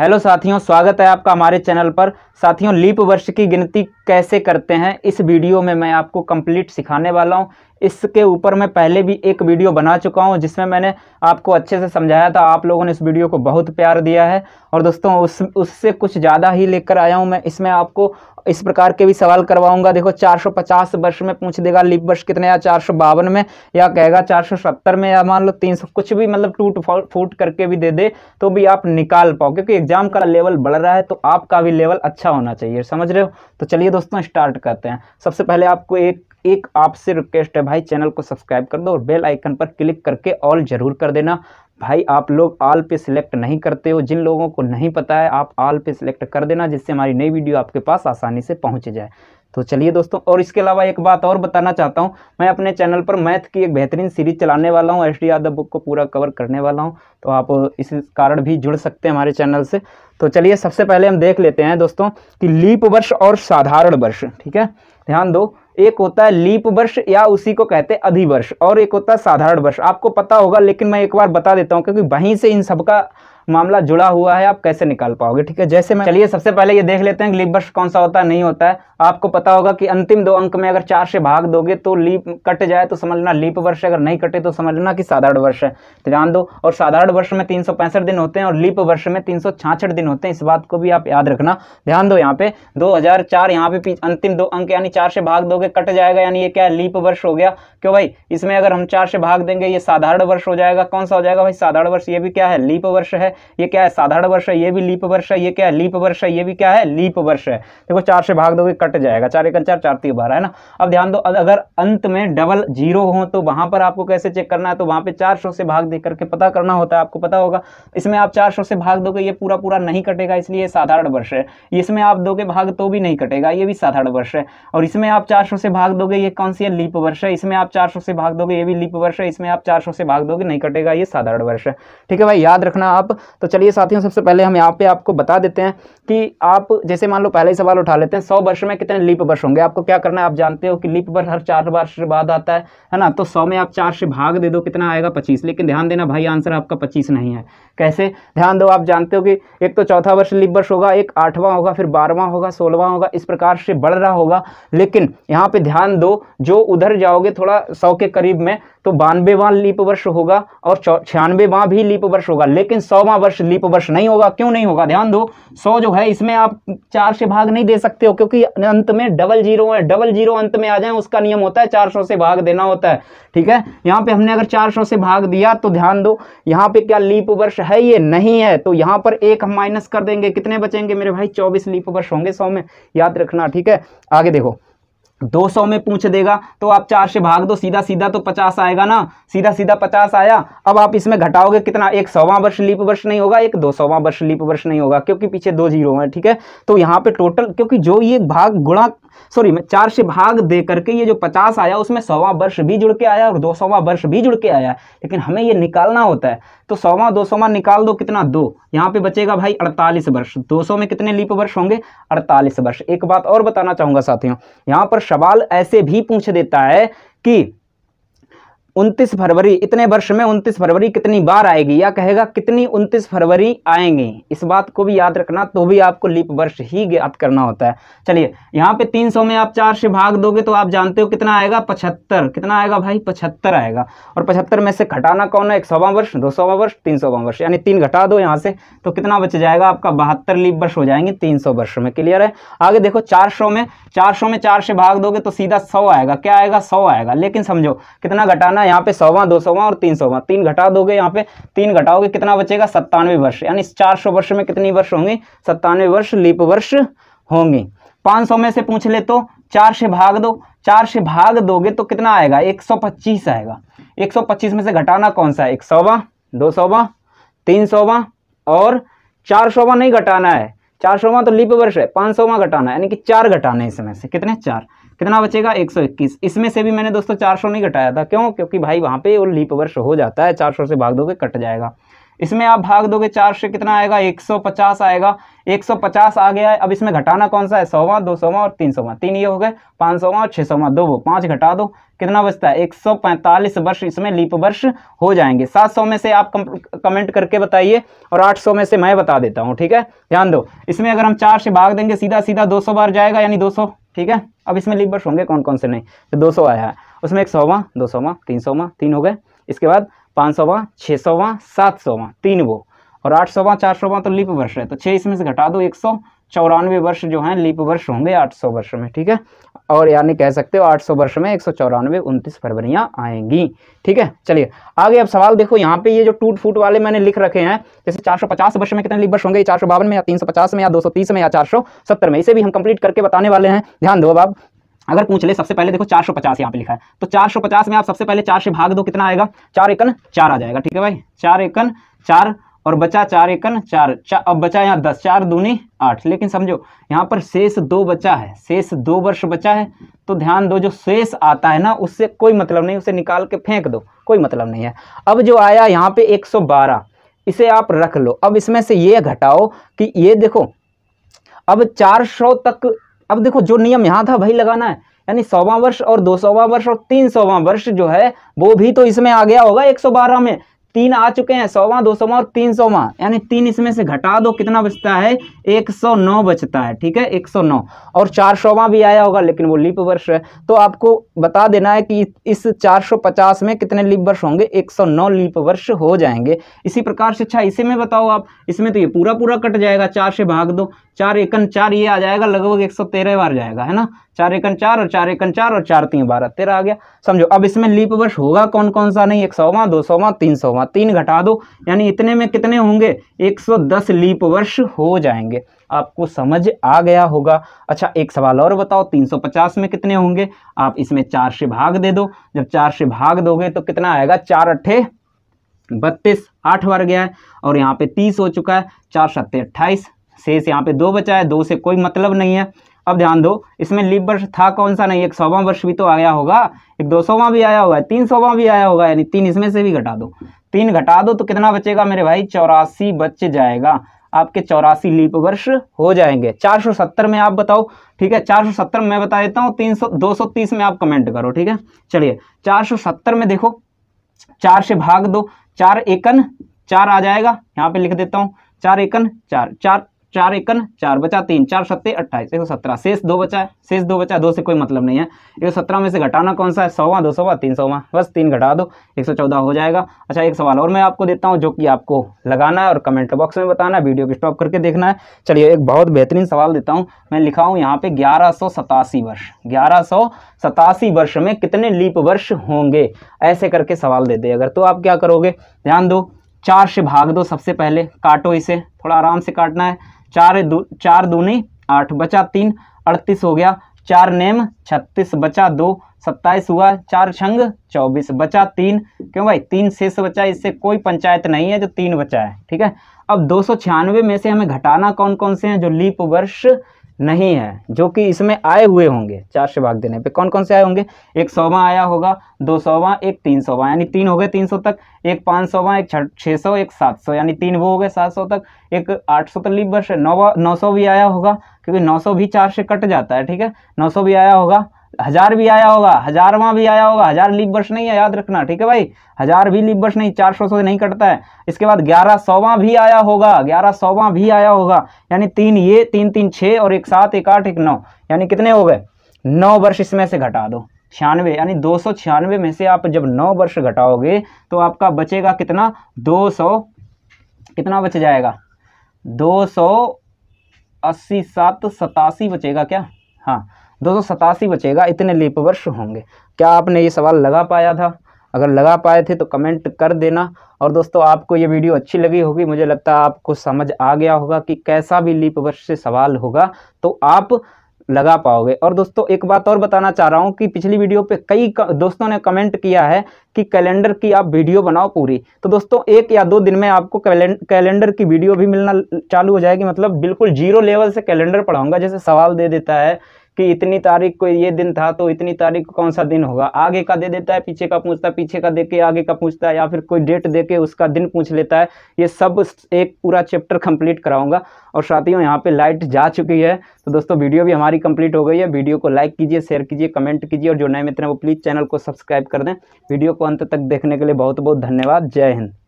hello साथियों स्वागत है आपका हमारे चैनल पर साथियों लीप वर्ष की गिनती कैसे करते हैं इस वीडियो में मैं आपको कंप्लीट सिखाने वाला हूं इसके ऊपर मैं पहले भी एक वीडियो बना चुका हूं जिसमें मैंने आपको अच्छे से समझाया था आप लोगों ने इस वीडियो को बहुत प्यार दिया है और दोस्तों उस उससे कुछ ज़्यादा ही लेकर आया हूँ मैं इसमें आपको इस प्रकार के भी सवाल करवाऊंगा देखो 450 वर्ष में पूछ देगा लिप वर्ष कितने या चार में या कहेगा 470 में या मान लो 300 कुछ भी मतलब टूट फूट करके भी दे दे तो भी आप निकाल पाओ क्योंकि एग्जाम का लेवल बढ़ रहा है तो आपका भी लेवल अच्छा होना चाहिए समझ रहे हो तो चलिए दोस्तों स्टार्ट करते हैं सबसे पहले आपको एक एक आपसे रिक्वेस्ट है भाई चैनल को सब्सक्राइब कर दो और बेल आइकन पर क्लिक करके ऑल जरूर कर देना भाई आप लोग आल पे सिलेक्ट नहीं करते हो जिन लोगों को नहीं पता है आप आल पे सिलेक्ट कर देना जिससे हमारी नई वीडियो आपके पास आसानी से पहुंच जाए तो चलिए दोस्तों और इसके अलावा एक बात और बताना चाहता हूँ मैं अपने चैनल पर मैथ की एक बेहतरीन सीरीज चलाने वाला हूँ एस डी यादव बुक को पूरा कवर करने वाला हूँ तो आप इस कारण भी जुड़ सकते हैं हमारे चैनल से तो चलिए सबसे पहले हम देख लेते हैं दोस्तों कि लीप वर्ष और साधारण वर्ष ठीक है ध्यान दो एक होता है लीप वर्ष या उसी को कहते हैं अधिवर्ष और एक होता है साधारण वर्ष आपको पता होगा लेकिन मैं एक बार बता देता हूँ क्योंकि वहीं से इन सबका मामला जुड़ा हुआ है आप कैसे निकाल पाओगे ठीक है जैसे मैं चलिए सबसे पहले ये देख लेते हैं कि लीप वर्ष कौन सा होता है नहीं होता है आपको पता होगा कि अंतिम दो अंक में अगर चार से भाग दोगे तो लीप कट जाए तो समझना लीप वर्ष अगर नहीं कटे तो समझना कि साधारण वर्ष है तो जान दो और साधारण वर्ष में तीन दिन होते हैं और लीप वर्ष में तीन दिन होते हैं इस बात को भी आप याद रखना ध्यान दो यहाँ पे दो हजार चार यहाँ पे अंतिम दो अंक यानी चार से भाग दोगे कट जाएगा यानी ये क्या लीप वर्ष हो गया क्यों भाई इसमें अगर हम चार से भाग देंगे ये साधारण वर्ष हो जाएगा कौन सा हो जाएगा भाई साधारण वर्ष ये भी क्या है लीप वर्ष है ये क्या है साधारण वर्ष है ये भी लीप वर्ष है ये क्या है लीप वर्ष है ये भी क्या है लीप वर्ष है देखो चार से भाग दोगे कट जाएगा चार एक चार चार तीन बारह है ना अब ध्यान दो अगर अंत में डबल जीरो हो तो वहां पर आपको कैसे चेक करना है तो वहां पर चार से भाग दे करके पता करना होता है आपको पता होगा इसमें आप चार से भाग दोगे ये पूरा पूरा नहीं कटेगा इसलिए साधारण वर्ष है इसमें आप दोगे भाग तो भी नहीं कटेगा ये भी साधारण वर्ष है और इसमें आप चार से भाग दोगे ये कौन सी है लीप वर्ष है इसमें आप चार से भाग दोगे ये भी लीप वर्ष है इसमें आप चार से भाग दोगे नहीं कटेगा ये साधारण वर्ष है ठीक है भाई याद रखना आप तो चलिए साथियों सबसे पहले हम यहाँ पे आपको बता देते हैं कि आप जैसे मान लो पहले ही सवाल उठा लेते हैं सौ वर्ष में कितने लीप वर्ष होंगे आपको क्या करना है आप जानते हो कि लीप वर्ष हर चार वर्ष बाद आता है है ना तो सौ में आप चार से भाग दे दो कितना आएगा पच्चीस लेकिन ध्यान देना भाई आंसर आपका पच्चीस नहीं है कैसे ध्यान दो आप जानते हो कि एक तो चौथा वर्ष लीप वर्ष होगा एक आठवां होगा फिर बारहवां होगा सोलहवां होगा इस प्रकार से बढ़ रहा होगा लेकिन यहाँ पे ध्यान दो जो उधर जाओगे थोड़ा सौ के करीब में तो बानवेवां लीप वर्ष होगा और छियानवे छियानवेवां भी लीप वर्ष होगा लेकिन सौ सौवा वर्ष लीप वर्ष नहीं होगा क्यों नहीं होगा ध्यान दो सौ जो है इसमें आप चार से भाग नहीं दे सकते हो क्योंकि अंत में डबल जीरो है डबल जीरो अंत में आ जाए उसका नियम होता है चार सौ से भाग देना होता है ठीक है यहाँ पे हमने अगर चार सौ से भाग दिया तो ध्यान दो यहाँ पे क्या लीप वर्ष है ये नहीं है तो यहाँ पर एक हम माइनस कर देंगे कितने बचेंगे मेरे भाई चौबीस लीप वर्ष होंगे सौ में याद रखना ठीक है आगे देखो 200 में पूछ देगा तो आप चार से भाग दो सीधा सीधा तो 50 आएगा ना सीधा सीधा 50 आया अब आप इसमें घटाओगे कितना एक सौवा वर्ष लीप वर्ष नहीं होगा एक दो सौवा वर्ष लीप वर्ष नहीं होगा क्योंकि पीछे दो जीरो हैं ठीक है तो यहाँ पे टोटल क्योंकि जो ये भाग गुणा सॉरी मैं चार से भाग दे करके ये जो पचास आया उसमें सौवा वर्ष भी जुड़ के आया और दो सौवा वर्ष भी जुड़ के आया लेकिन हमें ये निकालना होता है तो सौवा दो सौवा निकाल दो कितना दो यहाँ पे बचेगा भाई अड़तालीस वर्ष दो सौ में कितने लीप वर्ष होंगे अड़तालीस वर्ष एक बात और बताना चाहूंगा साथियों यहाँ पर सवाल ऐसे भी पूछ देता है कि उनतीस फरवरी इतने वर्ष में उनतीस फरवरी कितनी बार आएगी या कहेगा कितनी उनतीस फरवरी आएंगी इस बात को भी याद रखना तो भी आपको लीप वर्ष ही याद करना होता है चलिए यहाँ पे 300 में आप चार से भाग दोगे तो आप जानते हो कितना आएगा पचहत्तर कितना आएगा भाई पचहत्तर आएगा और पचहत्तर में से घटाना कौन है एक सौवा वर्ष दो सौवा वर्ष तीन सौवां वर्ष यानी तीन घटा दो यहाँ से तो कितना बच जाएगा आपका बहत्तर लीप वर्ष हो जाएंगे तीन वर्ष में क्लियर है आगे देखो चार में चार में चार से भाग दोगे तो सीधा सौ आएगा क्या आएगा सौ आएगा लेकिन समझो कितना घटाना कितना यहाँ पे सौवा दो सौवा और तीन सौवा तीन घटा दोगे यहाँ पे तीन घटाओगे कितना बचेगा सत्तानवे वर्ष यानी चार सौ वर्ष में कितनी वर्ष होंगे सत्तानवे वर्ष लीप वर्ष होंगे पाँच सौ में से पूछ ले तो चार से भाग दो चार से भाग दोगे तो कितना आएगा एक सौ पच्चीस आएगा एक सौ पच्चीस में से घटाना कौन सा है एक सौवा दो सौवा तीन सौवा और चार सौवा नहीं घटाना है चार सौवा तो लीप वर्ष है पाँच सौवा घटाना है यानी कि चार घटाना है इसमें से कितने चार कितना बचेगा 121 इसमें से भी मैंने दोस्तों 400 नहीं घटाया था क्यों क्योंकि भाई वहाँ पे वो लीप वर्ष हो जाता है 400 से भाग दोगे कट जाएगा इसमें आप भाग दोगे चार से कितना आएगा 150 आएगा 150 आ गया है अब इसमें घटाना कौन सा है सौवा दो सौवा और तीन सौवा तीन ये हो गए पाँच सौवा और छः सौवा दो वो पाँच घटा दो कितना बचता है पैंतालीस वर्ष इसमें लीप वर्ष हो जाएंगे सौ में से आप कम, कमेंट करके बताइए और सौ में से मैं बता देता हूँ ठीक है ध्यान दो इसमें अगर हम चार से भाग देंगे सीधा सीधा सौ बार जाएगा यानी सौ ठीक है अब इसमें लिबर्स होंगे कौन कौन से नहीं तो दो सौ आया है उसमें एक सौवा दो सौवा तीन सौवा तीन हो गए इसके बाद पाँच सौवा छः सौवा सात सौवा तीन वो और आठ सौवा चार सौवा तो लिप वर्ष है तो छः इसमें से घटा दो एक सौ चौरानवे वर्ष जो हैं लीप वर्ष होंगे 800 वर्ष में ठीक है और यानी कह सकते हो 800 वर्ष में एक सौ चौरानवे उनतीस फरवरियाँ आएंगी ठीक है चलिए आगे अब सवाल देखो यहाँ पे ये जो टूट फूट वाले मैंने लिख रखे हैं जैसे 450 वर्ष में कितने लीप वर्ष होंगे चार सौ बावन में या 350 में या 230 में या 470 में इसे भी हम कंप्लीट करके बताने वाले हैं ध्यान दो बाब अगर पूछ ले सबसे पहले देखो 450 यहाँ पे लिखा है तो 450 में आप सबसे पहले चार से भाग दो कितना आएगा चार एकन चार आ जाएगा ठीक है भाई चार एकन चार और बचा चार एकन चार चा, अब बचा यहाँ दस चार दूनी आठ लेकिन समझो यहाँ पर शेष दो बचा है शेष दो वर्ष बचा है तो ध्यान दो जो शेष आता है ना उससे कोई मतलब नहीं उसे निकाल के फेंक दो कोई मतलब नहीं है अब जो आया यहाँ पे 112 इसे आप रख लो अब इसमें से ये घटाओ कि ये देखो अब सौ तक अब देखो जो नियम यहाँ था वही लगाना है यानी सौवा वर्ष और दो सौवा वर्ष और तीन सौवा वर्ष जो है वो भी तो इसमें आ गया होगा बारह में तीन आ चुके हैं सौवा दो सौवा और तीन सौवा यानी तीन इसमें से घटा दो कितना बचता है एक सौ नौ बचता है ठीक है एक सौ नौ और चार सौवा भी आया होगा लेकिन वो लिप वर्ष है तो आपको बता देना है कि इस चार सौ पचास में कितने लिप वर्ष होंगे एक सौ नौ लिप वर्ष हो जाएंगे इसी प्रकार से अच्छा इसी में बताओ आप इसमें तो ये पूरा पूरा कट जाएगा चार से भाग दो चार एकन चार ये आ जाएगा लगभग एक सौ तेरह बार जाएगा है ना चार एकन चार और चार एकन चार और चार तीन बारह तेरह आ गया समझो अब इसमें लीप वर्ष होगा कौन कौन सा नहीं एक सौवा दो सौवा तीन सौवा तीन घटा दो यानी इतने में कितने होंगे 110 लीप वर्ष हो जाएंगे आपको समझ आ गया होगा अच्छा एक सवाल और बताओ 350 में कितने होंगे आप इसमें चार से भाग दे दो जब चार से भाग दोगे तो कितना आएगा चार अट्ठे बत्तीस आठ बार गया है और यहाँ पे तीस हो चुका है चार सत्ते अट्ठाईस शेष यहाँ पे दो बचा है दो से कोई मतलब नहीं है अब ध्यान दो इसमें लीप वर्ष था कौन सा नहीं एक सौवा वर्ष भी तो आया होगा एक दो सौवा भी आया होगा तीन सौवा भी आया होगा यानी तीन इसमें से भी घटा दो तीन घटा दो तो कितना बचेगा मेरे भाई चौरासी बच जाएगा आपके चौरासी लीप वर्ष हो जाएंगे 470 में आप बताओ ठीक है 470 में बता देता हूँ 300 230 में आप कमेंट करो ठीक है चलिए 470 में देखो चार से भाग दो चार एकन चार आ जाएगा यहाँ पे लिख देता हूँ चार एकन चार चार चार एकन चार बचा तीन चार सत्ते अट्ठाईस एक सौ सत्रह शेष दो बचा है शेष दो बचा दो से कोई मतलब नहीं है एक सौ सत्रह में से घटाना कौन सा है सौवा दो सौवा तीन सौवा बस तीन घटा दो एक सौ चौदह हो जाएगा अच्छा एक सवाल और मैं आपको देता हूँ जो कि आपको लगाना है और कमेंट बॉक्स में बताना है वीडियो को स्टॉप करके देखना है चलिए एक बहुत बेहतरीन सवाल देता हूँ मैं लिखा हूँ यहाँ पे ग्यारह वर्ष ग्यारह वर्ष में कितने लीप वर्ष होंगे ऐसे करके सवाल दे दे अगर तो आप क्या करोगे ध्यान दो चार से भाग दो सबसे पहले काटो इसे थोड़ा आराम से काटना है चार दो चार दूनी आठ बचा तीन अड़तीस हो गया चार नेम छत्तीस बचा दो सत्ताईस हुआ चार छंग चौबीस बचा तीन क्यों भाई तीन शेष बचा इससे कोई पंचायत नहीं है जो तीन बचा है ठीक है अब दो में से हमें घटाना कौन कौन से हैं जो लीप वर्ष नहीं है जो कि इसमें आए हुए होंगे चार से भाग देने पे कौन कौन से आए होंगे एक सौवा आया होगा दो सौवा एक तीन सौवा यानी तीन हो गए तीन सौ तक एक पाँच सौवा एक छः सौ एक सात सौ यानी तीन वो हो गए सात सौ तक एक आठ सौ तक वर्ष नौवा नौ सौ भी आया होगा क्योंकि नौ सौ भी चार से कट जाता है ठीक है नौ सौ भी आया होगा हजार भी आया होगा हजारवां भी आया होगा हजार लीप वर्ष नहीं है याद रखना ठीक है भाई हजार भी लीप वर्ष नहीं चार सौ से नहीं कटता है इसके बाद ग्यारह सौवा भी आया होगा ग्यारह सौवा भी आया होगा यानी तीन ये तीन तीन छः और एक सात एक आठ एक नौ यानी कितने हो गए नौ वर्ष इसमें से घटा दो छियानवे यानी दो सौ छियानवे में से आप जब नौ वर्ष घटाओगे तो आपका बचेगा कितना दो सौ कितना बच जाएगा दो सौ अस्सी सात तो सतासी बचेगा क्या हाँ दो बचेगा इतने लीप वर्ष होंगे क्या आपने ये सवाल लगा पाया था अगर लगा पाए थे तो कमेंट कर देना और दोस्तों आपको ये वीडियो अच्छी लगी होगी मुझे लगता है आपको समझ आ गया होगा कि कैसा भी लीप वर्ष से सवाल होगा तो आप लगा पाओगे और दोस्तों एक बात और बताना चाह रहा हूँ कि पिछली वीडियो पे कई दोस्तों ने कमेंट किया है कि कैलेंडर की आप वीडियो बनाओ पूरी तो दोस्तों एक या दो दिन में आपको कैलेंडर की वीडियो भी मिलना चालू हो जाएगी मतलब बिल्कुल जीरो लेवल से कैलेंडर पढ़ाऊंगा जैसे सवाल दे देता है कि इतनी तारीख को ये दिन था तो इतनी तारीख को कौन सा दिन होगा आगे का दे देता है पीछे का पूछता है पीछे का दे के आगे का पूछता है या फिर कोई डेट दे के उसका दिन पूछ लेता है ये सब एक पूरा चैप्टर कंप्लीट कराऊंगा और साथियों यहाँ पे लाइट जा चुकी है तो दोस्तों वीडियो भी हमारी कंप्लीट हो गई है वीडियो को लाइक कीजिए शेयर कीजिए कमेंट कीजिए और जो नए मित्र हैं वो प्लीज़ चैनल को सब्सक्राइब कर दें वीडियो को अंत तक देखने के लिए बहुत बहुत धन्यवाद जय हिंद